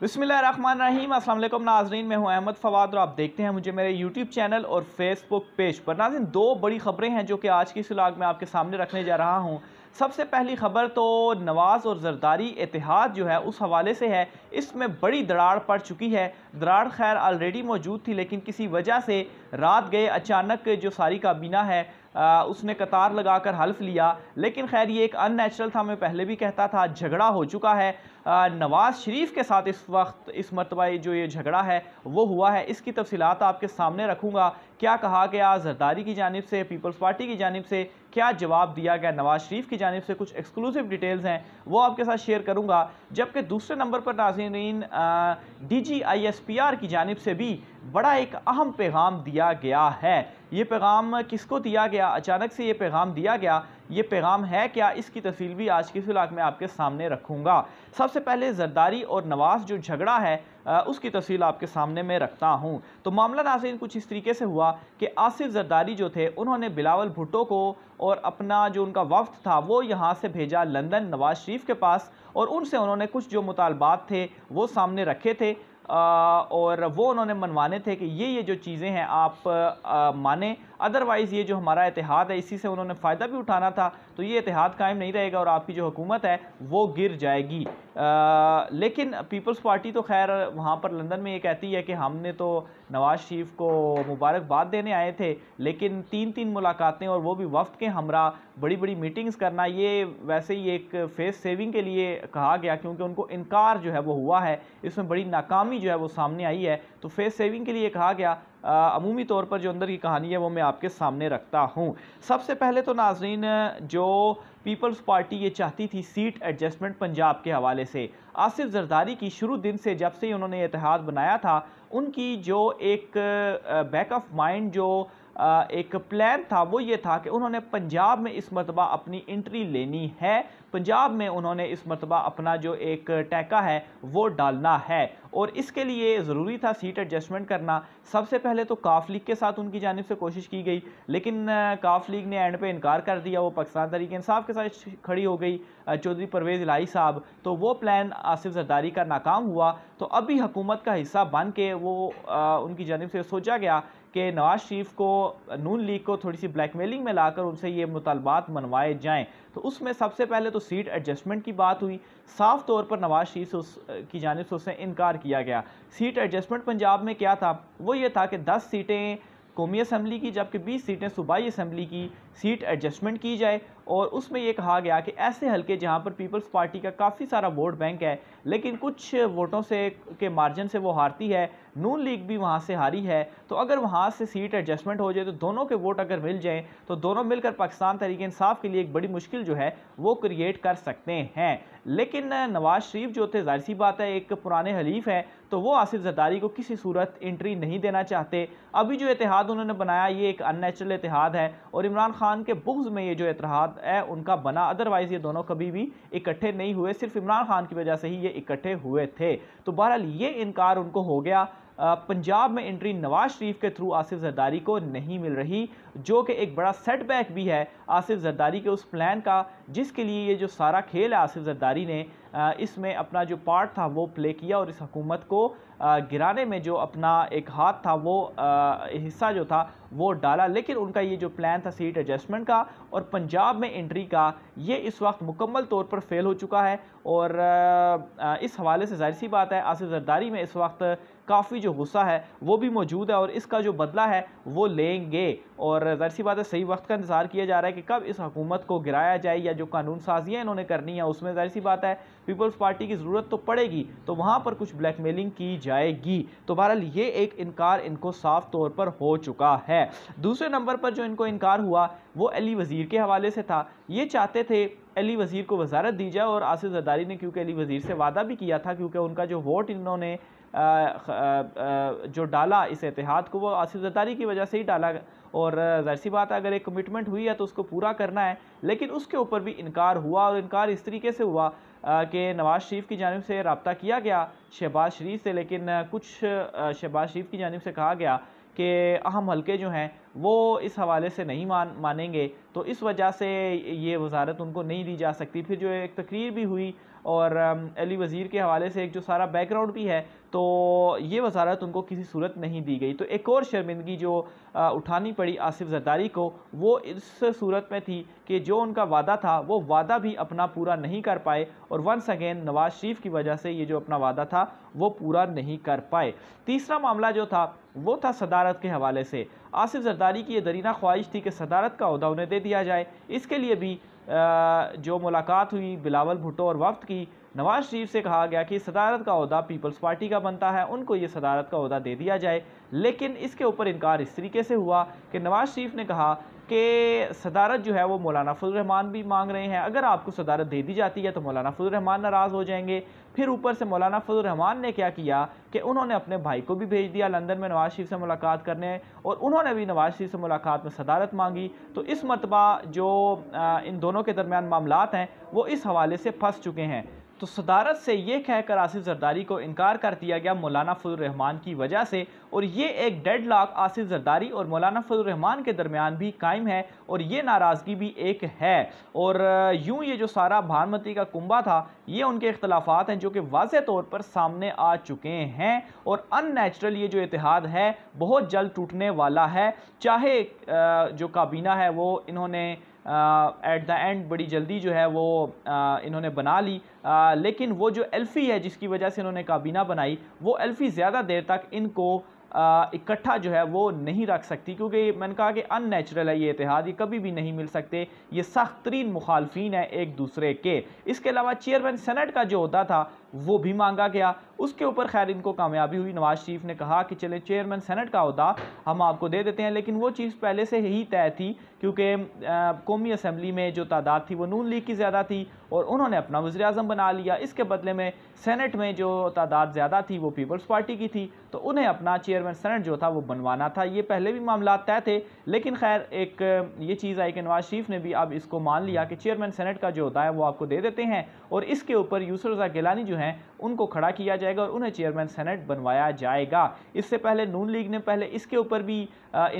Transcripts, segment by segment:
बसमीम असल नाजरीन मैं हूं अहमद फवाद और आप देखते हैं मुझे मेरे यूट्यूब चैनल और फेसबुक पेज पर नाजिन दो बड़ी ख़बरें हैं जो कि आज की सुलाग में आपके सामने रखने जा रहा हूं सबसे पहली खबर तो नवाज़ और जरदारी इतिहाद जो है उस हवाले से है इसमें बड़ी दराड़ पड़ चुकी है दराड़ खैर ऑलरेडी मौजूद थी लेकिन किसी वजह से रात गए अचानक जो सारी काबीना है आ, उसने कतार लगाकर हल्फ लिया लेकिन खैर ये एक अननेचुरल था मैं पहले भी कहता था झगड़ा हो चुका है नवाज़ शरीफ के साथ इस वक्त इस मरतबा जो ये झगड़ा है वो हुआ है इसकी तफसीत आपके सामने रखूँगा क्या कहा गया जरदारी की जानब से पीपल्स पार्टी की जानब से क्या जवाब दिया गया नवाज़ शरीफ की जानब से कुछ एक्सक्लूसिव डिटेल्स हैं वो आपके साथ शेयर करूँगा जबकि दूसरे नंबर पर नाजरीन D G I S P R की जानब से भी बड़ा एक अहम पैगाम दिया गया है ये पैगाम किसको दिया गया अचानक से ये पैगाम दिया गया ये पैगाम है क्या इसकी तफसील भी आज की फिलहाल में आपके सामने रखूँगा सबसे पहले जरदारी और नवाज जो झगड़ा है उसकी तफसील आपके सामने मैं रखता हूँ तो मामला नाजरन कुछ इस तरीके से हुआ कि आसिफ जरदारी जो थे उन्होंने बिलावल भुट्टो को और अपना जो उनका वफ्त था वो यहाँ से भेजा लंदन नवाज शरीफ के पास और उनसे उन्होंने कुछ जो मुतालबात थे वो सामने रखे थे और वो उन्होंने मनवाने थे कि ये ये जो चीज़ें हैं आप माने अदरवाइज़ ये जो हमारा इतिहाद है इसी से उन्होंने फ़ायदा भी उठाना था तो ये इतिहाद कायम नहीं रहेगा और आपकी जो हुकूमत है वो गिर जाएगी आ, लेकिन पीपल्स पार्टी तो खैर वहाँ पर लंदन में ये कहती है कि हमने तो नवाज़ शरीफ को मुबारकबाद देने आए थे लेकिन तीन तीन मुलाकातें और वो भी वफ्त के हमरा बड़ी बड़ी मीटिंग्स करना ये वैसे ही एक फेस सेविंग के लिए कहा गया क्योंकि उनको इनकार जो है वो हुआ है इसमें बड़ी नाकामी जो है वो सामने आई है तो फेस सेविंग के लिए कहा गया अमूमी तौर पर जो अंदर की कहानी है वो मैं आपके सामने रखता हूँ सबसे पहले तो नाजरीन जो पीपल्स पार्टी ये चाहती थी सीट एडजस्टमेंट पंजाब के हवाले से आसिफ जरदारी की शुरू दिन से जब से उन्होंने इतिहाद बनाया था उनकी जो एक बैक ऑफ माइंड जो एक प्लान था वो ये था कि उन्होंने पंजाब में इस मरतबा अपनी इंट्री लेनी है पंजाब में उन्होंने इस मरतबा अपना जो एक टैका है वो डालना है और इसके लिए ज़रूरी था सीट एडजस्टमेंट करना सबसे पहले तो काफ लीग के साथ उनकी जानब से कोशिश की गई लेकिन काफ लीग ने एंड पे इनकार कर दिया वो पाकिस्तान तरीके इंसाफ के साथ खड़ी हो गई चौधरी परवेज़ इलाही साहब तो वो प्लान आसिफ जरदारी का नाकाम हुआ तो अभी हुकूमत का हिस्सा बन के वो आ, उनकी जानब से सोचा गया कि नवाज़ शरीफ को नून लीग को थोड़ी सी ब्लैकमेलिंग में लाकर उनसे ये मुतालबात मनवाए जाएं तो उसमें सबसे पहले तो सीट एडजस्टमेंट की बात हुई साफ तौर पर नवाज़ शरीफ से की जानब से उससे इनकार किया गया सीट एडजस्टमेंट पंजाब में क्या था वो ये था कि दस सीटें कौमी असम्बली की जबकि 20 सीटें सूबाई असम्बली की सीट एडजस्टमेंट की जाए और उसमें यह कहा गया कि ऐसे हल्के जहाँ पर पीपल्स पार्टी का काफ़ी सारा वोट बैंक है लेकिन कुछ वोटों से के मार्जिन से वो हारती है नून लीग भी वहाँ से हारी है तो अगर वहाँ से सीट एडजस्टमेंट हो जाए तो दोनों के वोट अगर मिल जाएँ तो दोनों मिलकर पाकिस्तान तरीके इंसाफ के लिए एक बड़ी मुश्किल जो है वो क्रिएट कर सकते हैं लेकिन नवाज शरीफ जो थे जाहिर सी बात है एक पुराने हलीफ हैं तो वो आसिफ जरदारी को किसी सूरत एंट्री नहीं देना चाहते अभी जो इतिहाद उन्होंने बनाया ये एक अननेचुरल इतिहाद है और इमरान खान के बुग्ज़ में ये जो इतिहाद है उनका बना अदरवाइज़ ये दोनों कभी भी इकट्ठे नहीं हुए सिर्फ इमरान खान की वजह से ही ये इकट्ठे हुए थे तो बहरहाल ये इनकार उनको हो गया पंजाब में एंट्री नवाज शरीफ के थ्रू आसिफ जरदारी को नहीं मिल रही जो कि एक बड़ा सेटबैक भी है आसिफ जरदारी के उस प्लान का जिसके लिए ये जो सारा खेल है आसिफ जरदारी ने इसमें अपना जो पार्ट था वो प्ले किया और इस हकूमत को गिराने में जो अपना एक हाथ था वो हिस्सा जो था वो डाला लेकिन उनका ये जो प्लान था सीट एडजस्टमेंट का और पंजाब में एंट्री का ये इस वक्त मुकम्मल तौर पर फेल हो चुका है और इस हवाले से जाहिर सी बात है आसिफ जरदारी में इस वक्त काफ़ी जो गुस्सा है वो भी मौजूद है और इसका जो बदला है वो लेंगे और जाहिर सी बात है सही वक्त का इंतज़ार किया जा रहा है कि कब इस हकूमत को गिराया जाए या जो कानून साजियाँ इन्होंने करनी है उसमें जाहिर सी बात है पीपल्स पार्टी की ज़रूरत तो पड़ेगी तो वहाँ पर कुछ ब्लैकमेलिंग की जाएगी तो बहरहाल ये एक इनकार इनको साफ तौर पर हो चुका है दूसरे नंबर पर जो इनको इनकार हुआ वो अली वज़ीर के हवाले से था ये चाहते थे अली वज़ीर को वजारत दी जाए और आसिफ जदारी ने क्योंकि अली वज़ीर से वादा भी किया था क्योंकि उनका जो वोट इन्होंने जो डाला इस एतिहाद को वो आसिफ जदारी की वजह से ही डाला और जहर सी बात है अगर एक कमिटमेंट हुई है तो उसको पूरा करना है लेकिन उसके ऊपर भी इनकार हुआ और इनकार इस तरीके से हुआ कि नवाज़ शरीफ की जानब से रबता किया गया शहबाज शरीफ से लेकिन कुछ शहबाज शरीफ की जानब से कहा गया कि अहम हल्के जो हैं वो इस हवाले से नहीं मान मानेंगे तो इस वजह से ये वजारत उनको नहीं दी जा सकती फिर जो एक तकरीर भी हुई और अली वज़ीर के हवाले से एक जो सारा बैकग्राउंड भी है तो ये वजारत उनको किसी सूरत नहीं दी गई तो एक और शर्मिंदगी जो उठानी पड़ी आसिफ जरदारी को वो इस सूरत में थी कि जो उनका वादा था वो वादा भी अपना पूरा नहीं कर पाए और वंस अगेन नवाज शरीफ की वजह से ये जो अपना वादा था वो पूरा नहीं कर पाए तीसरा मामला जो था वो था सदारत के हवाले से आसिफ जरदारी की यह दरीना ख्वाहिश थी कि सदारत का अहदा उन्हें दे दिया जाए इसके लिए भी जो मुलाकात हुई बिलावल भुट्टो और वफ्त की नवाज शरीफ से कहा गया कि सदारत का अहदा पीपल्स पार्टी का बनता है उनको ये सदारत का अहदा दे दिया जाए लेकिन इसके ऊपर इनकार इस तरीके से हुआ कि नवाज शरीफ ने कहा कि सदारत जो है वो मौलाना फजलरहमान भी मांग रहे हैं अगर आपको सदारत दे दी जाती है तो मौलाना फजलरहमान नाराज़ हो जाएंगे फिर ऊपर से मौलाना फजलरहमान ने क्या किया कि उन्होंने अपने भाई को भी भेज दिया लंदन में नवाज शरीफ से मुलाकात करने और उन्होंने भी नवाज शरीफ से मुलाकात में सदारत मांगी तो इस मरतबा जो इन दोनों के दरमियान मामला हैं वो इस हवाले से फंस चुके हैं तो सदारत से ये कहकर आसिफ जरदारी को इनकार कर दिया गया मौलाना फजलरहमान की वजह से और ये एक डेड लाक आसिफ जरदारी और मौलाना फजलरहमान के दरमियान भी कायम है और ये नाराज़गी भी एक है और यूँ ये जो सारा भानमती का कुंबा था ये उनके अख्तलाफात हैं जो कि वाज तौर पर सामने आ चुके हैं और अननेचुरल ये जो इतिहाद है बहुत जल्द टूटने वाला है चाहे जो काबीना है वो इन्होंने एट द एंड बड़ी जल्दी जो है वो uh, इन्होंने बना ली uh, लेकिन वो जो एल्फ़ी है जिसकी वजह से इन्होंने काबीना बनाई वो एल्फ़ी ज़्यादा देर तक इनको इकट्ठा जो है वो नहीं रख सकती क्योंकि मैंने कहा कि अननेचुरल है ये इतिहाद ये कभी भी नहीं मिल सकते ये सख्त तरीन मुखालफी है एक दूसरे के इसके अलावा चेयरमैन सेनेट का जो होता था वो भी मांगा गया उसके ऊपर खैर इनको कामयाबी हुई नवाज शरीफ ने कहा कि चले चेयरमैन सेनेट का अहदा हम आपको दे देते हैं लेकिन वो चीज़ पहले से ही तय थी क्योंकि कौमी असम्बली में जो तादाद थी वो नून लीग की ज़्यादा थी और उन्होंने अपना वजी अजम बना लिया इसके बदले में सेनेट में जो तादाद ज़्यादा थी वो पीपल्स पार्टी की थी तो उन्हें अपना चेयरमैन सेनेट जो था वो बनवाना था ये पहले भी मामला तय थे लेकिन खैर एक ये चीज़ आई कि नवाज शरीफ ने भी अब इसको मान लिया कि चेयरमैन सेनेट का जो होता है वो आपको दे देते हैं और इसके ऊपर यूसर रजा गिलानी जो हैं उनको खड़ा किया जाएगा और उन्हें चेयरमैन सेनेट बनवाया जाएगा इससे पहले नून लीग ने पहले इसके ऊपर भी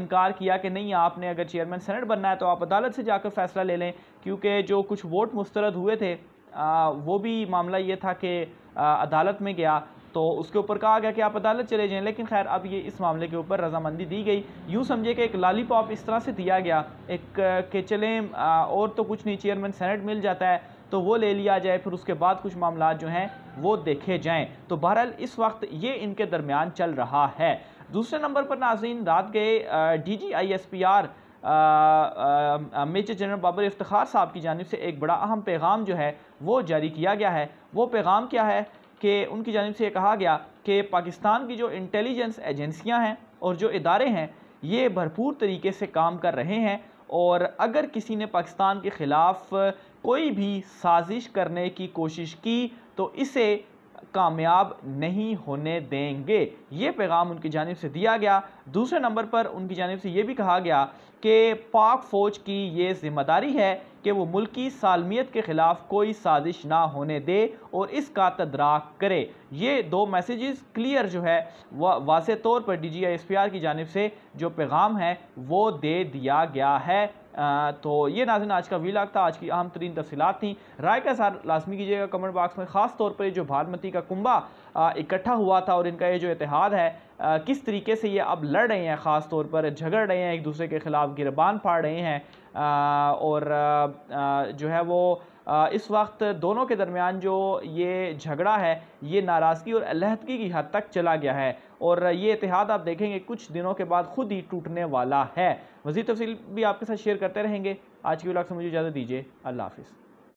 इनकार किया कि नहीं आपने अगर चेयरमैन सेनेट बनना है तो आप अदालत से जाकर फैसला ले लें क्योंकि जो कुछ वोट मुस्तरद हुए थे आ, वो भी मामला ये था कि अदालत में गया तो उसके ऊपर कहा गया कि आप अदालत चले जाएं लेकिन खैर अब ये इस मामले के ऊपर रजामंदी दी गई यूँ समझे कि एक लालीपॉप इस तरह से दिया गया एक के चलें और तो कुछ नहीं चेयरमैन सेनेट मिल जाता है तो वो ले लिया जाए फिर उसके बाद कुछ मामला जो हैं वो देखे जाएँ तो बहरहाल इस वक्त ये इनके दरमियान चल रहा है दूसरे नंबर पर नाजीन रात गए D G I S P R major general Babar Iftar साहब की जानब से एक बड़ा अहम पैगाम जो है वो जारी किया गया है वो पैगाम क्या है कि उनकी जानब से ये कहा गया कि पाकिस्तान की जो इंटेलिजेंस एजेंसियाँ हैं और जो इदारे हैं ये भरपूर तरीके से काम कर रहे हैं और अगर किसी ने पाकिस्तान के ख़िलाफ़ कोई भी साजिश करने की कोशिश की तो इसे कामयाब नहीं होने देंगे ये पैगाम उनकी जानब से दिया गया दूसरे नंबर पर उनकी जानब से ये भी कहा गया कि पाक फ़ौज की ये जिम्मेदारी है कि वो मुल्की सालमियत के ख़िलाफ़ कोई साजिश ना होने दे और इसका तदराक करे ये दो मैसेजेस क्लियर जो है वह वाज तौर पर D G I S P R की जानब से जो पैगाम है वो दे दिया गया है आ, तो ये नाजन आज का वीलाग था आज की अहम तरीन तफसीत थी राय का सार लाजमी कीजिएगा कमेंट बॉक्स में ख़ास तौर पर जो भारमती का कुंबा इकट्ठा हुआ था और इनका ये जो इतिहाद है किस तरीके से ये अब लड़ रहे हैं ख़ास तौर पर झगड़ रहे हैं एक दूसरे के ख़िलाफ़ गिरबान फाड़ रहे हैं आ, और आ, जो है वो इस वक्त दोनों के दरमियान जो ये झगड़ा है ये नाराज़गी और अलहदगी की हद तक चला गया है और ये इतिहाद आप देखेंगे कुछ दिनों के बाद ख़ुद ही टूटने वाला है मज़ीद तफसील भी आपके साथ शेयर करते रहेंगे आज की ब्लॉग से मुझे इजाज़त दीजिए अल्लाह हाफिज़